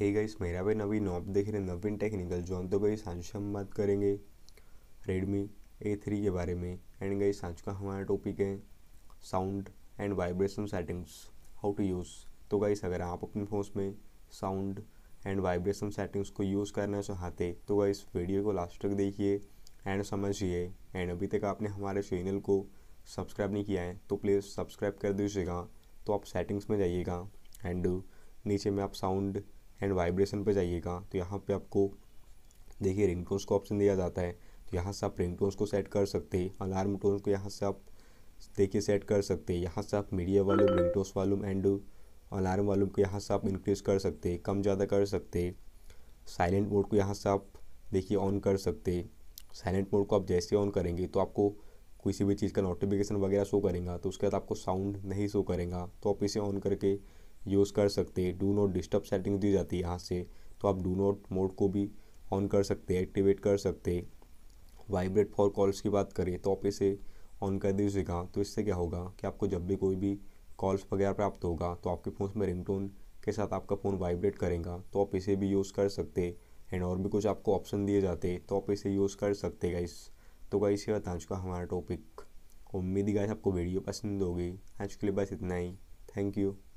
hey guys मेरा भाई नवीन knob देख रहे हैं नवीन टेक्निकल हम तो गई आज हम बात करेंगे रेडमी ए थ्री के बारे में एंड गई आज का हमारा टॉपिक है sound and vibration settings how to use तो गाइस अगर आप अपने फ़ोन में साउंड एंड वाइब्रेशन सेटिंग्स को यूज़ करना चाहते तो इस वीडियो को लास्ट तक देखिए एंड समझिए एंड अभी तक आपने हमारे चैनल को सब्सक्राइब नहीं किया है तो प्लीज़ सब्सक्राइब कर दीजिएगा तो आप सेटिंग्स में जाइएगा एंड नीचे में आप साउंड एंड वाइब्रेशन पर जाइएगा तो यहाँ पर आपको देखिए रिंगटोन्स का ऑप्शन दिया जाता है तो यहाँ से आप रिंगटोन्स को सेट कर सकते हैं अलार्म टोन को यहाँ से आप देखिए सेट कर सकते हैं यहाँ से आप media volume ringtones volume and alarm volume को यहाँ से आप इंक्रीज़ कर सकते हैं कम ज़्यादा कर सकते हैं साइलेंट मोड को यहाँ से आप देखिए ऑन कर सकते हैं साइलेंट मोड को आप जैसे ऑन करेंगे तो आपको किसी भी चीज़ का नोटिफिकेशन वगैरह शो करेगा तो उसके बाद आपको साउंड नहीं शो करेगा तो आप इसे ऑन करके यूज़ कर सकते हैं डू नॉट डिस्टर्ब सेटिंग दी जाती है यहाँ से तो आप डू नॉट मोड को भी ऑन कर सकते हैं एक्टिवेट कर सकते हैं वाइब्रेट फॉर कॉल्स की बात करें तो आप इसे ऑन कर दीजिएगा तो इससे क्या होगा कि आपको जब भी कोई भी कॉल्स वगैरह प्राप्त होगा तो आपके फ़ोन में रिंगटोन के साथ आपका फ़ोन वाइब्रेट करेगा तो आप इसे भी यूज़ कर सकते एंड और भी कुछ आपको ऑप्शन दिए जाते तो आप इसे यूज़ कर सकते गाइस तो गाइस ये बता चुका हमारा टॉपिक उम्मीद गाइस आपको वीडियो पसंद होगी आज के लिए बस इतना ही थैंक यू